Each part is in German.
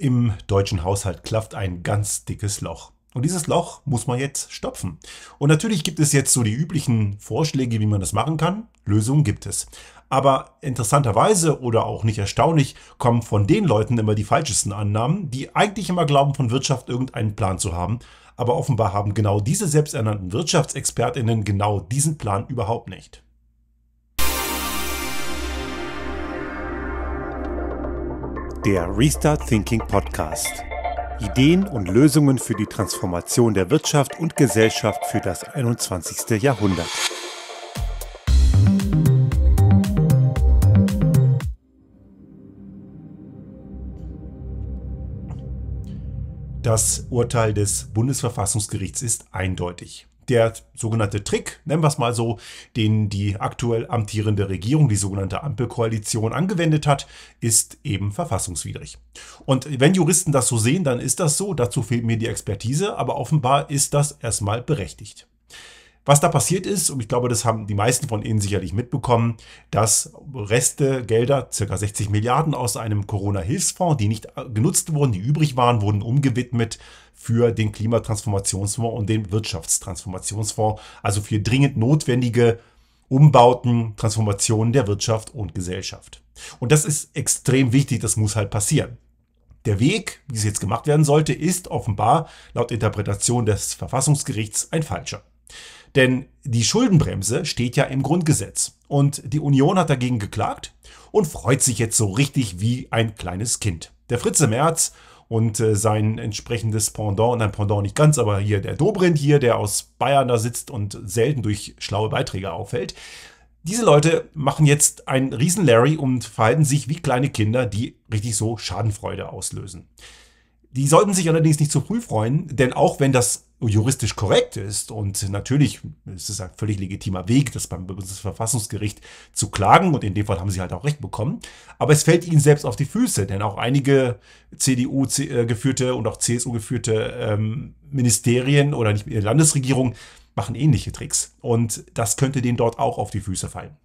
Im deutschen Haushalt klafft ein ganz dickes Loch. Und dieses Loch muss man jetzt stopfen. Und natürlich gibt es jetzt so die üblichen Vorschläge, wie man das machen kann. Lösungen gibt es. Aber interessanterweise oder auch nicht erstaunlich kommen von den Leuten immer die falschesten Annahmen, die eigentlich immer glauben, von Wirtschaft irgendeinen Plan zu haben. Aber offenbar haben genau diese selbsternannten Wirtschaftsexpertinnen genau diesen Plan überhaupt nicht. der Restart Thinking Podcast. Ideen und Lösungen für die Transformation der Wirtschaft und Gesellschaft für das 21. Jahrhundert. Das Urteil des Bundesverfassungsgerichts ist eindeutig der sogenannte Trick, nennen wir es mal so, den die aktuell amtierende Regierung, die sogenannte Ampelkoalition, angewendet hat, ist eben verfassungswidrig. Und wenn Juristen das so sehen, dann ist das so, dazu fehlt mir die Expertise, aber offenbar ist das erstmal berechtigt. Was da passiert ist, und ich glaube, das haben die meisten von Ihnen sicherlich mitbekommen, dass Reste, Gelder, circa 60 Milliarden aus einem Corona-Hilfsfonds, die nicht äh, genutzt wurden, die übrig waren, wurden umgewidmet für den Klimatransformationsfonds und den Wirtschaftstransformationsfonds, also für dringend notwendige Umbauten, Transformationen der Wirtschaft und Gesellschaft. Und das ist extrem wichtig, das muss halt passieren. Der Weg, wie es jetzt gemacht werden sollte, ist offenbar laut Interpretation des Verfassungsgerichts ein falscher. Denn die Schuldenbremse steht ja im Grundgesetz. Und die Union hat dagegen geklagt und freut sich jetzt so richtig wie ein kleines Kind. Der Fritze Merz und äh, sein entsprechendes Pendant, nein, Pendant nicht ganz, aber hier der Dobrindt hier, der aus Bayern da sitzt und selten durch schlaue Beiträge auffällt. Diese Leute machen jetzt einen riesen Larry und verhalten sich wie kleine Kinder, die richtig so Schadenfreude auslösen. Die sollten sich allerdings nicht zu früh freuen, denn auch wenn das juristisch korrekt ist. Und natürlich ist es ein völlig legitimer Weg, das beim Bundesverfassungsgericht zu klagen. Und in dem Fall haben sie halt auch recht bekommen. Aber es fällt ihnen selbst auf die Füße, denn auch einige CDU-geführte äh, und auch CSU-geführte ähm, Ministerien oder nicht äh, Landesregierungen machen ähnliche Tricks. Und das könnte denen dort auch auf die Füße fallen.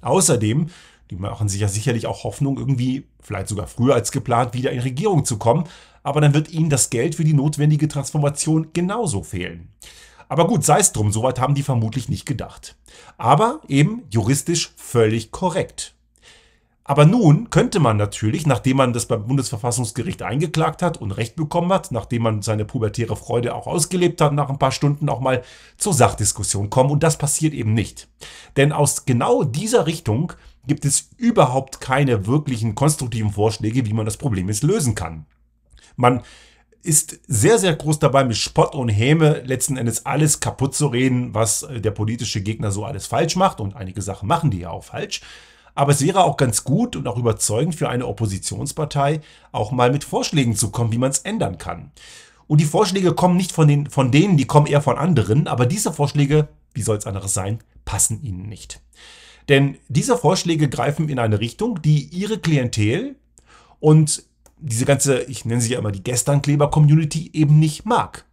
Außerdem, die machen sich ja sicherlich auch Hoffnung, irgendwie vielleicht sogar früher als geplant wieder in Regierung zu kommen aber dann wird ihnen das Geld für die notwendige Transformation genauso fehlen. Aber gut, sei es drum, soweit haben die vermutlich nicht gedacht. Aber eben juristisch völlig korrekt. Aber nun könnte man natürlich, nachdem man das beim Bundesverfassungsgericht eingeklagt hat und Recht bekommen hat, nachdem man seine pubertäre Freude auch ausgelebt hat, nach ein paar Stunden auch mal zur Sachdiskussion kommen. Und das passiert eben nicht. Denn aus genau dieser Richtung gibt es überhaupt keine wirklichen konstruktiven Vorschläge, wie man das Problem jetzt lösen kann. Man ist sehr, sehr groß dabei, mit Spott und Häme letzten Endes alles kaputt zu reden, was äh, der politische Gegner so alles falsch macht. Und einige Sachen machen die ja auch falsch. Aber es wäre auch ganz gut und auch überzeugend für eine Oppositionspartei, auch mal mit Vorschlägen zu kommen, wie man es ändern kann. Und die Vorschläge kommen nicht von, den, von denen, die kommen eher von anderen, aber diese Vorschläge, wie soll es anderes sein, passen ihnen nicht. Denn diese Vorschläge greifen in eine Richtung, die ihre Klientel und diese ganze, ich nenne sie ja immer die Gesternkleber-Community eben nicht mag.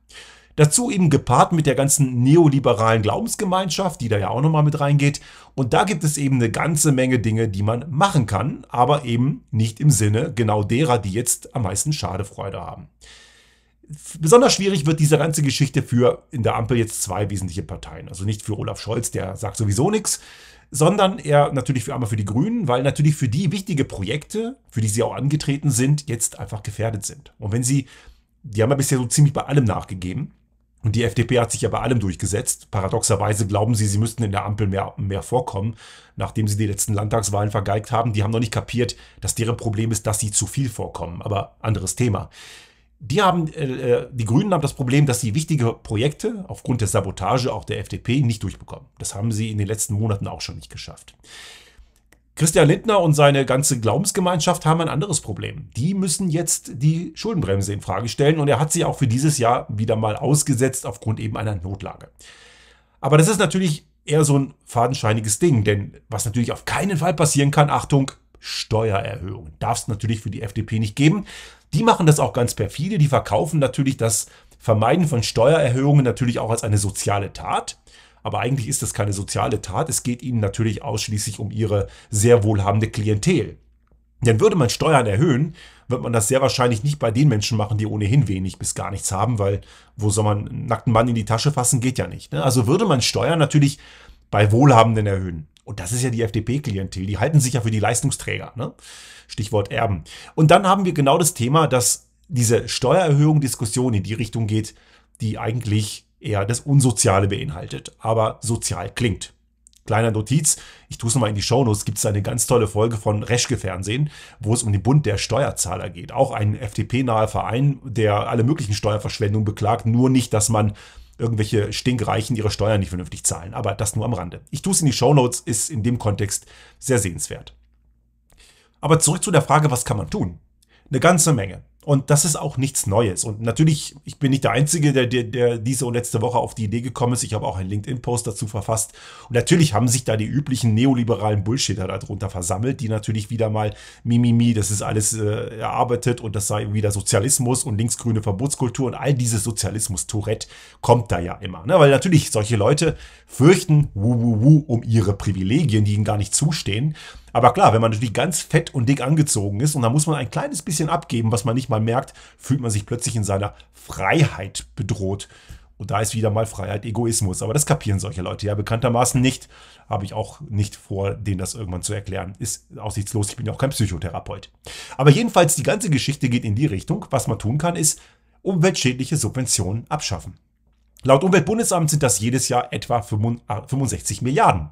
Dazu eben gepaart mit der ganzen neoliberalen Glaubensgemeinschaft, die da ja auch nochmal mit reingeht. Und da gibt es eben eine ganze Menge Dinge, die man machen kann, aber eben nicht im Sinne genau derer, die jetzt am meisten Schadefreude haben. Besonders schwierig wird diese ganze Geschichte für in der Ampel jetzt zwei wesentliche Parteien. Also nicht für Olaf Scholz, der sagt sowieso nichts, sondern eher natürlich für einmal für die Grünen, weil natürlich für die wichtige Projekte, für die sie auch angetreten sind, jetzt einfach gefährdet sind. Und wenn sie, die haben ja bisher so ziemlich bei allem nachgegeben. Und die FDP hat sich ja bei allem durchgesetzt. Paradoxerweise glauben sie, sie müssten in der Ampel mehr, mehr vorkommen, nachdem sie die letzten Landtagswahlen vergeigt haben. Die haben noch nicht kapiert, dass deren Problem ist, dass sie zu viel vorkommen. Aber anderes Thema. Die haben, äh, äh, die Grünen haben das Problem, dass sie wichtige Projekte aufgrund der Sabotage auch der FDP nicht durchbekommen. Das haben sie in den letzten Monaten auch schon nicht geschafft. Christian Lindner und seine ganze Glaubensgemeinschaft haben ein anderes Problem. Die müssen jetzt die Schuldenbremse in Frage stellen und er hat sie auch für dieses Jahr wieder mal ausgesetzt aufgrund eben einer Notlage. Aber das ist natürlich eher so ein fadenscheiniges Ding, denn was natürlich auf keinen Fall passieren kann, Achtung, Steuererhöhungen darf es natürlich für die FDP nicht geben. Die machen das auch ganz perfide. Die verkaufen natürlich das Vermeiden von Steuererhöhungen natürlich auch als eine soziale Tat. Aber eigentlich ist das keine soziale Tat. Es geht ihnen natürlich ausschließlich um ihre sehr wohlhabende Klientel. Denn würde man Steuern erhöhen, wird man das sehr wahrscheinlich nicht bei den Menschen machen, die ohnehin wenig bis gar nichts haben, weil wo soll man einen nackten Mann in die Tasche fassen, geht ja nicht. Ne? Also würde man Steuern natürlich bei Wohlhabenden erhöhen. Und das ist ja die FDP-Klientel. Die halten sich ja für die Leistungsträger. Ne? Stichwort Erben. Und dann haben wir genau das Thema, dass diese Steuererhöhung-Diskussion in die Richtung geht, die eigentlich eher das Unsoziale beinhaltet, aber sozial klingt. Kleiner Notiz, ich tue es nochmal in die Shownotes, gibt es eine ganz tolle Folge von Reschke Fernsehen, wo es um den Bund der Steuerzahler geht. Auch ein FDP-naher Verein, der alle möglichen Steuerverschwendungen beklagt, nur nicht, dass man irgendwelche Stinkreichen ihre Steuern nicht vernünftig zahlen. Aber das nur am Rande. Ich tue es in die Show Notes, ist in dem Kontext sehr sehenswert. Aber zurück zu der Frage, was kann man tun? Eine ganze Menge. Und das ist auch nichts Neues. Und natürlich, ich bin nicht der Einzige, der, der, der diese und letzte Woche auf die Idee gekommen ist. Ich habe auch einen LinkedIn-Post dazu verfasst. Und natürlich haben sich da die üblichen neoliberalen Bullshitter darunter versammelt, die natürlich wieder mal Mimimi, das ist alles äh, erarbeitet und das sei wieder Sozialismus und linksgrüne Verbotskultur und all dieses Sozialismus-Tourette kommt da ja immer. Ne? Weil natürlich solche Leute fürchten, wu, wu, wu, um ihre Privilegien, die ihnen gar nicht zustehen. Aber klar, wenn man natürlich ganz fett und dick angezogen ist und da muss man ein kleines bisschen abgeben, was man nicht mal merkt, fühlt man sich plötzlich in seiner Freiheit bedroht. Und da ist wieder mal Freiheit Egoismus. Aber das kapieren solche Leute ja bekanntermaßen nicht. Habe ich auch nicht vor, denen das irgendwann zu erklären. Ist aussichtslos, ich bin ja auch kein Psychotherapeut. Aber jedenfalls, die ganze Geschichte geht in die Richtung. Was man tun kann, ist umweltschädliche Subventionen abschaffen. Laut Umweltbundesamt sind das jedes Jahr etwa 65 äh, Milliarden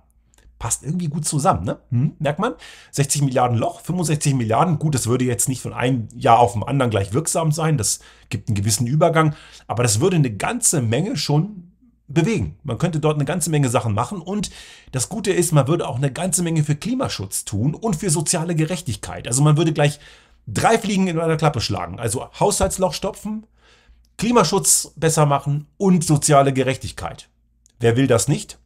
passt irgendwie gut zusammen, ne? Hm, merkt man? 60 Milliarden Loch, 65 Milliarden. Gut, das würde jetzt nicht von einem Jahr auf dem anderen gleich wirksam sein. Das gibt einen gewissen Übergang. Aber das würde eine ganze Menge schon bewegen. Man könnte dort eine ganze Menge Sachen machen und das Gute ist, man würde auch eine ganze Menge für Klimaschutz tun und für soziale Gerechtigkeit. Also man würde gleich drei Fliegen in einer Klappe schlagen. Also Haushaltsloch stopfen, Klimaschutz besser machen und soziale Gerechtigkeit. Wer will das nicht?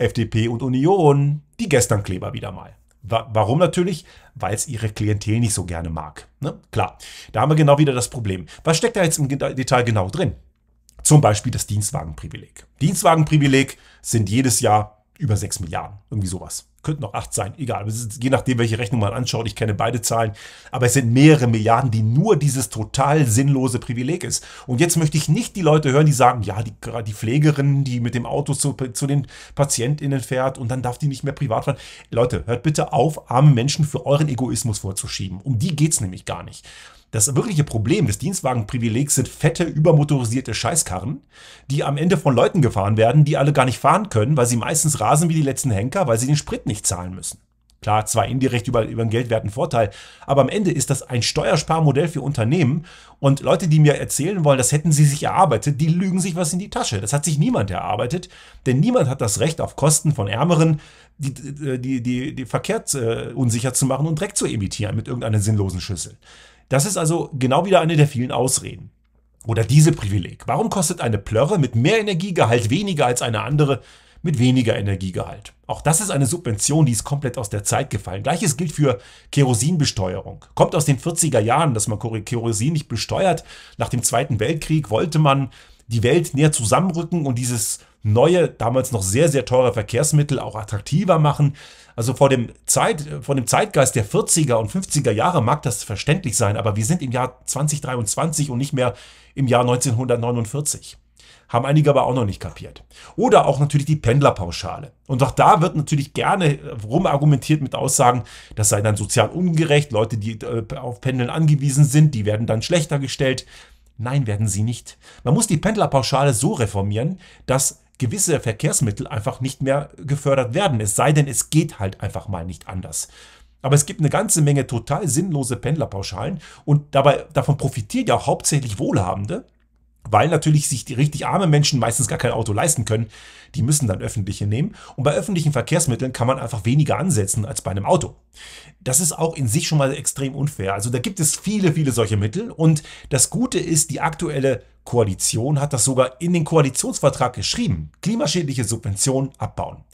FDP und Union, die gestern Kleber wieder mal. Warum natürlich? Weil es ihre Klientel nicht so gerne mag. Ne? Klar, da haben wir genau wieder das Problem. Was steckt da jetzt im Detail genau drin? Zum Beispiel das Dienstwagenprivileg. Dienstwagenprivileg sind jedes Jahr über 6 Milliarden, irgendwie sowas könnten noch acht sein, egal. Ist, je nachdem, welche Rechnung man anschaut, ich kenne beide Zahlen. Aber es sind mehrere Milliarden, die nur dieses total sinnlose Privileg ist. Und jetzt möchte ich nicht die Leute hören, die sagen, ja, die, die Pflegerin, die mit dem Auto zu, zu den PatientInnen fährt und dann darf die nicht mehr privat fahren. Leute, hört bitte auf, arme Menschen für euren Egoismus vorzuschieben. Um die geht es nämlich gar nicht. Das wirkliche Problem des Dienstwagenprivilegs sind fette, übermotorisierte Scheißkarren, die am Ende von Leuten gefahren werden, die alle gar nicht fahren können, weil sie meistens rasen wie die letzten Henker, weil sie den Sprit nicht zahlen müssen. Klar, zwar indirekt über, über den Geldwerten Vorteil, aber am Ende ist das ein Steuersparmodell für Unternehmen und Leute, die mir erzählen wollen, das hätten sie sich erarbeitet, die lügen sich was in die Tasche. Das hat sich niemand erarbeitet, denn niemand hat das Recht, auf Kosten von Ärmeren die, äh, die, die, die verkehrt äh, unsicher zu machen und Dreck zu emittieren mit irgendeiner sinnlosen Schüssel. Das ist also genau wieder eine der vielen Ausreden. Oder diese Privileg. Warum kostet eine Plörre mit mehr Energiegehalt weniger als eine andere mit weniger Energiegehalt. Auch das ist eine Subvention, die ist komplett aus der Zeit gefallen. Gleiches gilt für Kerosinbesteuerung. Kommt aus den 40er Jahren, dass man Kerosin nicht besteuert. Nach dem Zweiten Weltkrieg wollte man die Welt näher zusammenrücken und dieses neue, damals noch sehr, sehr teure Verkehrsmittel auch attraktiver machen. Also vor dem, Zeit, vor dem Zeitgeist der 40er und 50er Jahre mag das verständlich sein, aber wir sind im Jahr 2023 und nicht mehr im Jahr 1949 haben einige aber auch noch nicht kapiert. Oder auch natürlich die Pendlerpauschale. Und auch da wird natürlich gerne äh, rumargumentiert mit Aussagen, das sei dann sozial ungerecht, Leute, die äh, auf Pendeln angewiesen sind, die werden dann schlechter gestellt. Nein, werden sie nicht. Man muss die Pendlerpauschale so reformieren, dass gewisse Verkehrsmittel einfach nicht mehr gefördert werden. Es sei denn, es geht halt einfach mal nicht anders. Aber es gibt eine ganze Menge total sinnlose Pendlerpauschalen und dabei, davon profitieren ja auch hauptsächlich Wohlhabende, weil natürlich sich die richtig armen Menschen meistens gar kein Auto leisten können. Die müssen dann öffentliche nehmen. Und bei öffentlichen Verkehrsmitteln kann man einfach weniger ansetzen als bei einem Auto. Das ist auch in sich schon mal extrem unfair. Also da gibt es viele, viele solche Mittel. Und das Gute ist, die aktuelle Koalition hat das sogar in den Koalitionsvertrag geschrieben. Klimaschädliche Subventionen abbauen.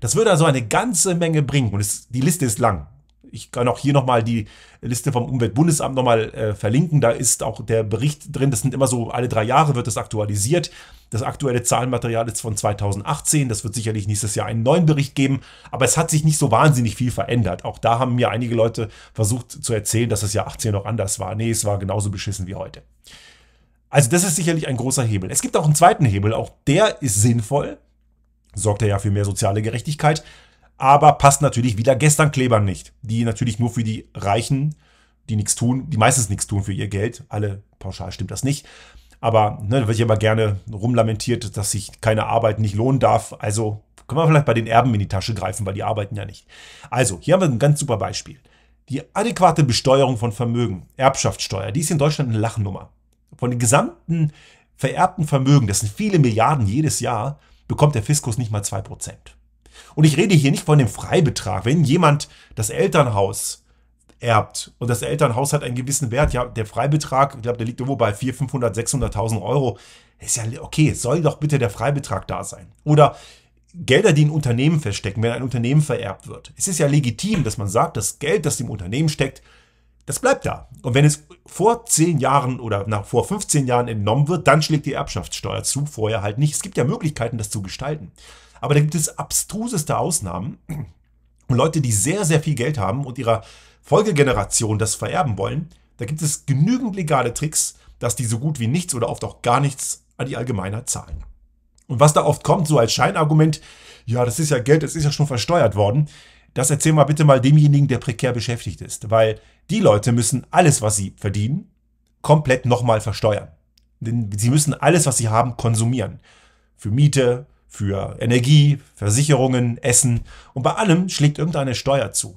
Das würde also eine ganze Menge bringen. Und es, die Liste ist lang ich kann auch hier nochmal die Liste vom Umweltbundesamt nochmal äh, verlinken. Da ist auch der Bericht drin. Das sind immer so, alle drei Jahre wird das aktualisiert. Das aktuelle Zahlenmaterial ist von 2018. Das wird sicherlich nächstes Jahr einen neuen Bericht geben. Aber es hat sich nicht so wahnsinnig viel verändert. Auch da haben mir einige Leute versucht zu erzählen, dass das Jahr 18 noch anders war. Nee, es war genauso beschissen wie heute. Also das ist sicherlich ein großer Hebel. Es gibt auch einen zweiten Hebel. Auch der ist sinnvoll. Sorgt er ja für mehr soziale Gerechtigkeit aber passt natürlich wieder gestern Klebern nicht, die natürlich nur für die Reichen, die nichts tun, die meistens nichts tun für ihr Geld, alle pauschal stimmt das nicht, aber ne, da wird ja immer gerne rumlamentiert, dass sich keine Arbeit nicht lohnen darf, also können wir vielleicht bei den Erben in die Tasche greifen, weil die arbeiten ja nicht. Also, hier haben wir ein ganz super Beispiel. Die adäquate Besteuerung von Vermögen, Erbschaftssteuer, die ist in Deutschland eine Lachnummer. Von den gesamten vererbten Vermögen, das sind viele Milliarden jedes Jahr, bekommt der Fiskus nicht mal 2%. Und ich rede hier nicht von dem Freibetrag. Wenn jemand das Elternhaus erbt und das Elternhaus hat einen gewissen Wert, ja, der Freibetrag, ich glaube, der liegt irgendwo bei 400, 500, 600.000 Euro. Ist ja okay, soll doch bitte der Freibetrag da sein. Oder Gelder, die in Unternehmen verstecken, wenn ein Unternehmen vererbt wird. Es ist ja legitim, dass man sagt, das Geld, das dem Unternehmen steckt, das bleibt da. Und wenn es vor 10 Jahren oder nach, vor 15 Jahren entnommen wird, dann schlägt die Erbschaftssteuer zu, vorher halt nicht. Es gibt ja Möglichkeiten, das zu gestalten. Aber da gibt es abstruseste Ausnahmen und Leute, die sehr, sehr viel Geld haben und ihrer Folgegeneration das vererben wollen, da gibt es genügend legale Tricks, dass die so gut wie nichts oder oft auch gar nichts an die Allgemeinheit zahlen. Und was da oft kommt, so als Scheinargument, ja, das ist ja Geld, das ist ja schon versteuert worden, das erzähl mal bitte mal demjenigen, der prekär beschäftigt ist. Weil die Leute müssen alles, was sie verdienen, komplett nochmal versteuern. Denn sie müssen alles, was sie haben, konsumieren. Für Miete, für Energie, Versicherungen, Essen. Und bei allem schlägt irgendeine Steuer zu.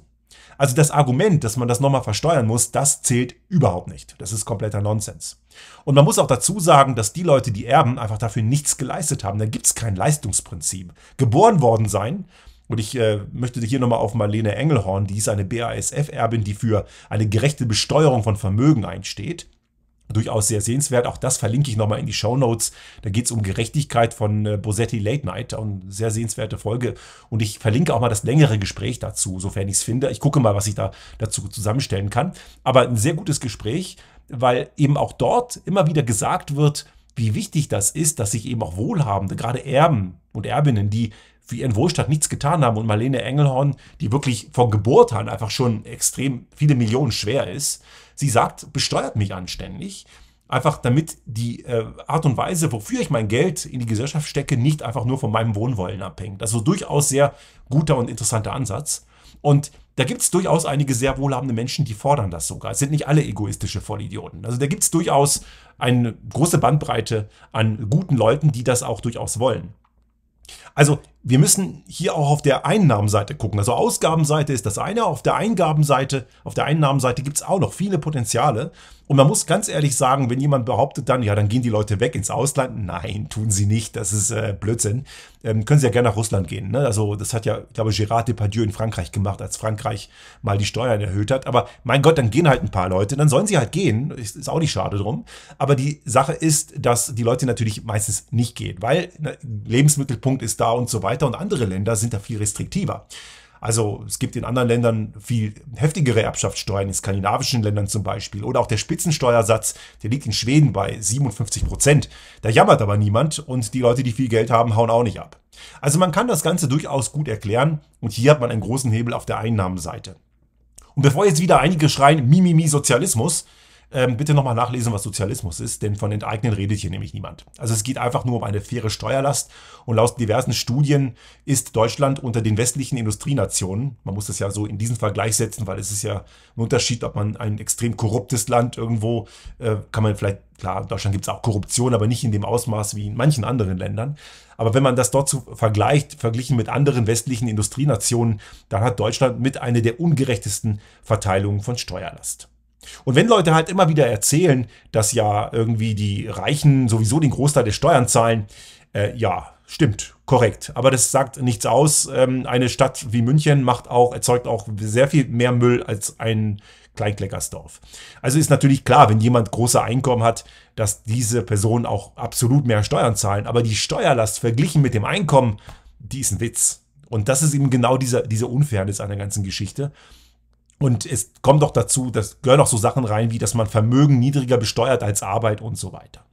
Also das Argument, dass man das nochmal versteuern muss, das zählt überhaupt nicht. Das ist kompletter Nonsens. Und man muss auch dazu sagen, dass die Leute, die erben, einfach dafür nichts geleistet haben. Da gibt es kein Leistungsprinzip. Geboren worden sein und ich äh, möchte hier nochmal auf Marlene Engelhorn, die ist eine BASF-Erbin, die für eine gerechte Besteuerung von Vermögen einsteht. Durchaus sehr sehenswert. Auch das verlinke ich nochmal in die Show Notes. Da geht es um Gerechtigkeit von äh, Bosetti Late Night. Eine sehr sehenswerte Folge. Und ich verlinke auch mal das längere Gespräch dazu, sofern ich es finde. Ich gucke mal, was ich da dazu zusammenstellen kann. Aber ein sehr gutes Gespräch, weil eben auch dort immer wieder gesagt wird, wie wichtig das ist, dass sich eben auch Wohlhabende, gerade Erben und Erbinnen, die für ihren Wohlstand nichts getan haben und Marlene Engelhorn, die wirklich von Geburt an einfach schon extrem viele Millionen schwer ist, sie sagt, besteuert mich anständig, einfach damit die äh, Art und Weise, wofür ich mein Geld in die Gesellschaft stecke, nicht einfach nur von meinem Wohnwollen abhängt. Also durchaus sehr guter und interessanter Ansatz. Und da gibt es durchaus einige sehr wohlhabende Menschen, die fordern das sogar. Es sind nicht alle egoistische Vollidioten. Also da gibt es durchaus eine große Bandbreite an guten Leuten, die das auch durchaus wollen. Also wir müssen hier auch auf der Einnahmenseite gucken. Also Ausgabenseite ist das eine, auf der Eingabenseite, auf der Einnahmenseite gibt's auch noch viele Potenziale. Und man muss ganz ehrlich sagen, wenn jemand behauptet dann, ja, dann gehen die Leute weg ins Ausland. Nein, tun sie nicht. Das ist äh, Blödsinn. Ähm, können sie ja gerne nach Russland gehen. Ne? Also das hat ja, ich glaube, Gérard Depardieu in Frankreich gemacht, als Frankreich mal die Steuern erhöht hat. Aber mein Gott, dann gehen halt ein paar Leute. Dann sollen sie halt gehen. Ist, ist auch nicht schade drum. Aber die Sache ist, dass die Leute natürlich meistens nicht gehen, weil ne, Lebensmittelpunkt ist da und so weiter weiter und andere Länder sind da viel restriktiver. Also es gibt in anderen Ländern viel heftigere Erbschaftssteuern, in skandinavischen Ländern zum Beispiel. Oder auch der Spitzensteuersatz, der liegt in Schweden bei 57 Prozent. Da jammert aber niemand und die Leute, die viel Geld haben, hauen auch nicht ab. Also man kann das Ganze durchaus gut erklären und hier hat man einen großen Hebel auf der Einnahmenseite. Und bevor jetzt wieder einige schreien, Mimimi Sozialismus, ähm, bitte nochmal nachlesen, was Sozialismus ist, denn von Enteignen redet hier nämlich niemand. Also es geht einfach nur um eine faire Steuerlast und laut diversen Studien ist Deutschland unter den westlichen Industrienationen, man muss das ja so in diesen Vergleich setzen, weil es ist ja ein Unterschied, ob man ein extrem korruptes Land irgendwo, äh, kann man vielleicht Klar, in Deutschland gibt es auch Korruption, aber nicht in dem Ausmaß wie in manchen anderen Ländern. Aber wenn man das dort so vergleicht, verglichen mit anderen westlichen Industrienationen, dann hat Deutschland mit einer der ungerechtesten Verteilungen von Steuerlast. Und wenn Leute halt immer wieder erzählen, dass ja irgendwie die Reichen sowieso den Großteil der Steuern zahlen, äh, ja, stimmt, korrekt. Aber das sagt nichts aus. Ähm, eine Stadt wie München macht auch, erzeugt auch sehr viel mehr Müll als ein Kleinkleckersdorf. Also ist natürlich klar, wenn jemand große Einkommen hat, dass diese Personen auch absolut mehr Steuern zahlen. Aber die Steuerlast verglichen mit dem Einkommen, die ist ein Witz. Und das ist eben genau dieser, diese Unfairness an der ganzen Geschichte. Und es kommt doch dazu, das gehören auch so Sachen rein, wie dass man Vermögen niedriger besteuert als Arbeit und so weiter.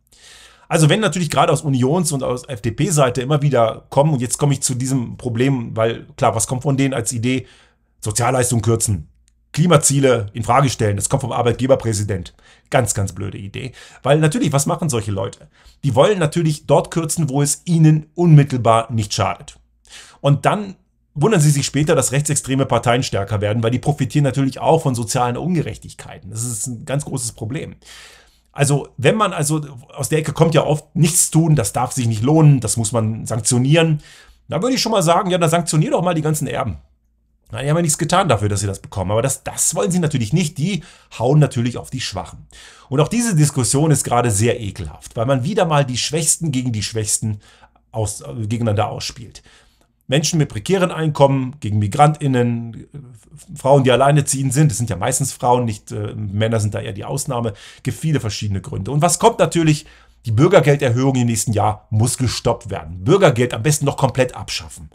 Also wenn natürlich gerade aus Unions- und aus FDP-Seite immer wieder kommen, und jetzt komme ich zu diesem Problem, weil klar, was kommt von denen als Idee? Sozialleistung kürzen, Klimaziele infrage stellen. Das kommt vom Arbeitgeberpräsident. Ganz, ganz blöde Idee. Weil natürlich, was machen solche Leute? Die wollen natürlich dort kürzen, wo es ihnen unmittelbar nicht schadet. Und dann wundern Sie sich später, dass rechtsextreme Parteien stärker werden, weil die profitieren natürlich auch von sozialen Ungerechtigkeiten. Das ist ein ganz großes Problem. Also, wenn man also aus der Ecke kommt ja oft nichts tun, das darf sich nicht lohnen, das muss man sanktionieren. dann würde ich schon mal sagen, ja, dann sanktionier doch mal die ganzen Erben. Na, die haben ja nichts getan dafür, dass sie das bekommen. Aber das, das wollen sie natürlich nicht. Die hauen natürlich auf die Schwachen. Und auch diese Diskussion ist gerade sehr ekelhaft, weil man wieder mal die Schwächsten gegen die Schwächsten aus, äh, gegeneinander ausspielt. Menschen mit prekären Einkommen, gegen MigrantInnen, Frauen, die alleine ziehen sind. Es sind ja meistens Frauen, nicht äh, Männer sind da eher die Ausnahme. Gibt viele verschiedene Gründe. Und was kommt natürlich? Die Bürgergelderhöhung im nächsten Jahr muss gestoppt werden. Bürgergeld am besten noch komplett abschaffen.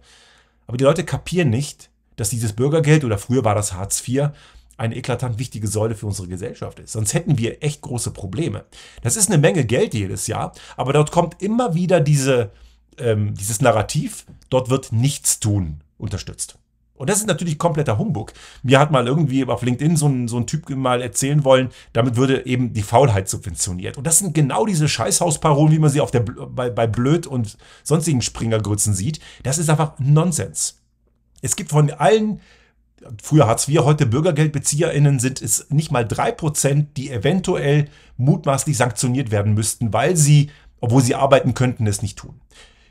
Aber die Leute kapieren nicht, dass dieses Bürgergeld oder früher war das Hartz IV eine eklatant wichtige Säule für unsere Gesellschaft ist. Sonst hätten wir echt große Probleme. Das ist eine Menge Geld jedes Jahr, aber dort kommt immer wieder diese, ähm, dieses Narrativ, dort wird Nichtstun unterstützt. Und das ist natürlich kompletter Humbug. Mir hat mal irgendwie auf LinkedIn so ein, so ein Typ mal erzählen wollen, damit würde eben die Faulheit subventioniert. Und das sind genau diese Scheißhausparolen, wie man sie auf der, bei, bei Blöd und sonstigen Springergrützen sieht. Das ist einfach Nonsens. Es gibt von allen, früher Hartz IV, heute BürgergeldbezieherInnen sind es nicht mal drei Prozent, die eventuell mutmaßlich sanktioniert werden müssten, weil sie, obwohl sie arbeiten könnten, es nicht tun.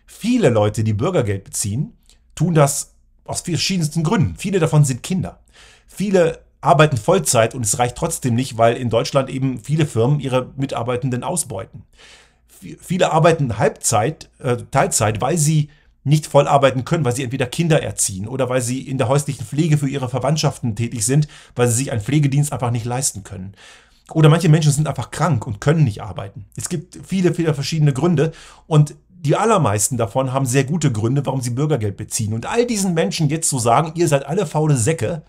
Viele Leute, die Bürgergeld beziehen, tun das aus verschiedensten Gründen. Viele davon sind Kinder. Viele arbeiten Vollzeit und es reicht trotzdem nicht, weil in Deutschland eben viele Firmen ihre Mitarbeitenden ausbeuten. Viele arbeiten Halbzeit, äh, Teilzeit, weil sie nicht voll arbeiten können, weil sie entweder Kinder erziehen oder weil sie in der häuslichen Pflege für ihre Verwandtschaften tätig sind, weil sie sich einen Pflegedienst einfach nicht leisten können. Oder manche Menschen sind einfach krank und können nicht arbeiten. Es gibt viele, viele verschiedene Gründe und die allermeisten davon haben sehr gute Gründe, warum sie Bürgergeld beziehen. Und all diesen Menschen jetzt zu sagen, ihr seid alle faule Säcke,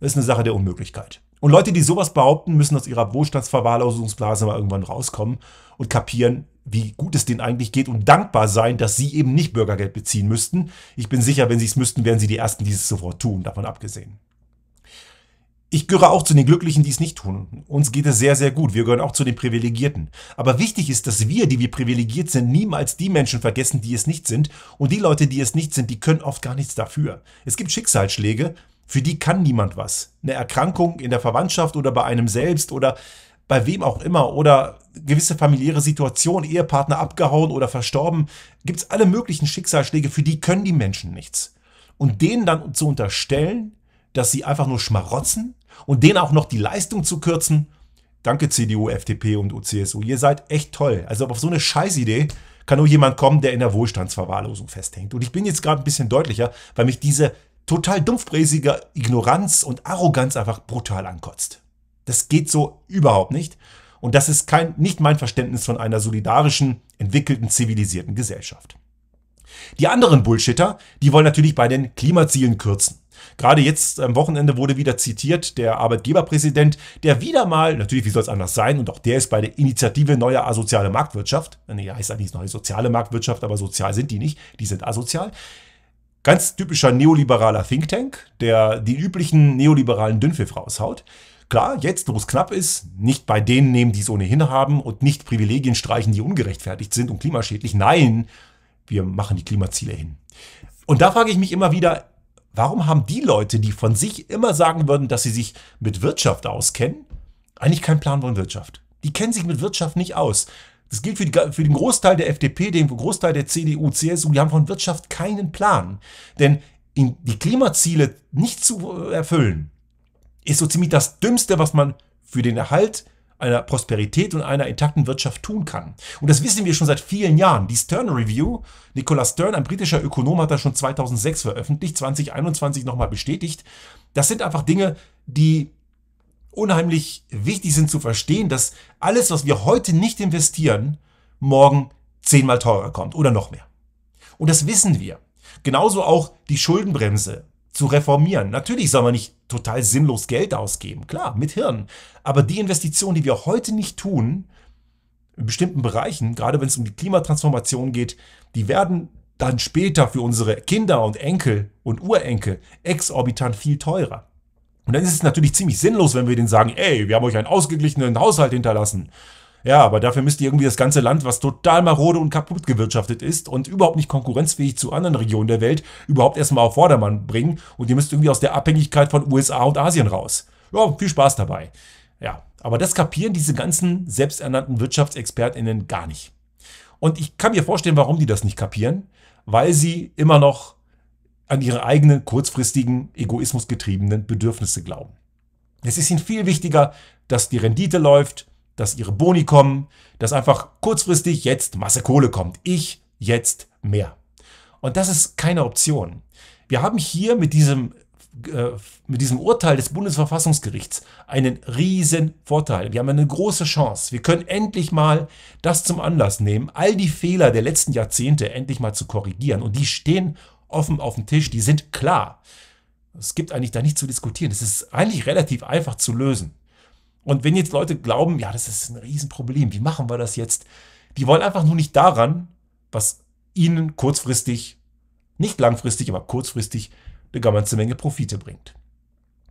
ist eine Sache der Unmöglichkeit. Und Leute, die sowas behaupten, müssen aus ihrer Wohlstandsverwahrlosungsblase mal irgendwann rauskommen und kapieren, wie gut es denen eigentlich geht und dankbar sein, dass sie eben nicht Bürgergeld beziehen müssten. Ich bin sicher, wenn sie es müssten, wären sie die Ersten, die es sofort tun, davon abgesehen. Ich gehöre auch zu den Glücklichen, die es nicht tun. Uns geht es sehr, sehr gut. Wir gehören auch zu den Privilegierten. Aber wichtig ist, dass wir, die wir privilegiert sind, niemals die Menschen vergessen, die es nicht sind. Und die Leute, die es nicht sind, die können oft gar nichts dafür. Es gibt Schicksalsschläge, für die kann niemand was. Eine Erkrankung in der Verwandtschaft oder bei einem selbst oder bei wem auch immer oder gewisse familiäre Situation, Ehepartner abgehauen oder verstorben, gibt es alle möglichen Schicksalsschläge, für die können die Menschen nichts. Und denen dann zu unterstellen, dass sie einfach nur schmarotzen und denen auch noch die Leistung zu kürzen. Danke CDU, FDP und UCSU. Ihr seid echt toll. Also auf so eine Scheißidee kann nur jemand kommen, der in der Wohlstandsverwahrlosung festhängt. Und ich bin jetzt gerade ein bisschen deutlicher, weil mich diese total dumpfbräsige Ignoranz und Arroganz einfach brutal ankotzt. Das geht so überhaupt nicht. Und das ist kein, nicht mein Verständnis von einer solidarischen, entwickelten, zivilisierten Gesellschaft. Die anderen Bullshitter, die wollen natürlich bei den Klimazielen kürzen. Gerade jetzt am Wochenende wurde wieder zitiert der Arbeitgeberpräsident, der wieder mal, natürlich, wie soll es anders sein, und auch der ist bei der Initiative Neue Asoziale Marktwirtschaft, äh, nee, heißt eigentlich neue soziale Marktwirtschaft, aber sozial sind die nicht, die sind asozial. Ganz typischer neoliberaler Think Tank, der die üblichen neoliberalen Dünnpfiff raushaut. Klar, jetzt, wo es knapp ist, nicht bei denen nehmen, die es ohnehin haben und nicht Privilegien streichen, die ungerechtfertigt sind und klimaschädlich. Nein, wir machen die Klimaziele hin. Und da frage ich mich immer wieder, warum haben die Leute, die von sich immer sagen würden, dass sie sich mit Wirtschaft auskennen, eigentlich keinen Plan von Wirtschaft? Die kennen sich mit Wirtschaft nicht aus. Das gilt für, die, für, den Großteil der FDP, den Großteil der CDU, CSU, die haben von Wirtschaft keinen Plan. Denn die Klimaziele nicht zu erfüllen, ist so ziemlich das Dümmste, was man für den Erhalt einer Prosperität und einer intakten Wirtschaft tun kann. Und das wissen wir schon seit vielen Jahren. Die Stern Review, Nicola Stern, ein britischer Ökonom, hat das schon 2006 veröffentlicht, 2021 nochmal bestätigt. Das sind einfach Dinge, die unheimlich wichtig sind zu verstehen, dass alles, was wir heute nicht investieren, morgen zehnmal teurer kommt oder noch mehr. Und das wissen wir. Genauso auch die Schuldenbremse, zu reformieren. Natürlich soll man nicht total sinnlos Geld ausgeben, klar, mit Hirn. Aber die Investitionen, die wir heute nicht tun, in bestimmten Bereichen, gerade wenn es um die Klimatransformation geht, die werden dann später für unsere Kinder und Enkel und Urenkel exorbitant viel teurer. Und dann ist es natürlich ziemlich sinnlos, wenn wir denen sagen, ey, wir haben euch einen ausgeglichenen Haushalt hinterlassen. Ja, aber dafür müsst ihr irgendwie das ganze Land, was total marode und kaputt gewirtschaftet ist und überhaupt nicht konkurrenzfähig zu anderen Regionen der Welt, überhaupt erstmal auf Vordermann bringen und ihr müsst irgendwie aus der Abhängigkeit von USA und Asien raus. Ja, viel Spaß dabei. Ja, aber das kapieren diese ganzen selbsternannten WirtschaftsexpertInnen gar nicht. Und ich kann mir vorstellen, warum die das nicht kapieren, weil sie immer noch an ihre eigenen kurzfristigen, egoismusgetriebenen Bedürfnisse glauben. Es ist ihnen viel wichtiger, dass die Rendite läuft, dass ihre Boni kommen, dass einfach kurzfristig jetzt Masse Kohle kommt. Ich jetzt mehr. Und das ist keine Option. Wir haben hier mit diesem, äh, mit diesem Urteil des Bundesverfassungsgerichts einen riesen Vorteil. Wir haben eine große Chance. Wir können endlich mal das zum Anlass nehmen, all die Fehler der letzten Jahrzehnte endlich mal zu korrigieren. Und die stehen offen auf dem Tisch, die sind klar. Es gibt eigentlich da nichts zu diskutieren. Es ist eigentlich relativ einfach zu lösen. Und wenn jetzt Leute glauben, ja, das ist ein Riesenproblem, wie machen wir das jetzt? Die wollen einfach nur nicht daran, was ihnen kurzfristig, nicht langfristig, aber kurzfristig eine ganze Menge Profite bringt.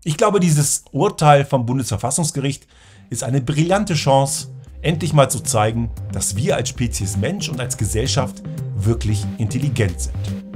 Ich glaube, dieses Urteil vom Bundesverfassungsgericht ist eine brillante Chance, endlich mal zu zeigen, dass wir als Spezies Mensch und als Gesellschaft wirklich intelligent sind.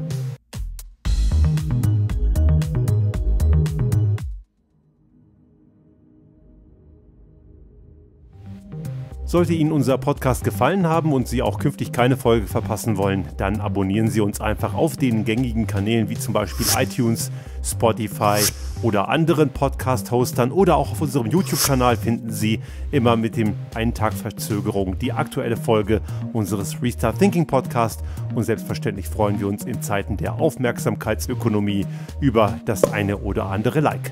Sollte Ihnen unser Podcast gefallen haben und Sie auch künftig keine Folge verpassen wollen, dann abonnieren Sie uns einfach auf den gängigen Kanälen wie zum Beispiel iTunes, Spotify oder anderen Podcast-Hostern oder auch auf unserem YouTube-Kanal finden Sie immer mit dem einen Tag Verzögerung die aktuelle Folge unseres Restart Thinking Podcast und selbstverständlich freuen wir uns in Zeiten der Aufmerksamkeitsökonomie über das eine oder andere Like.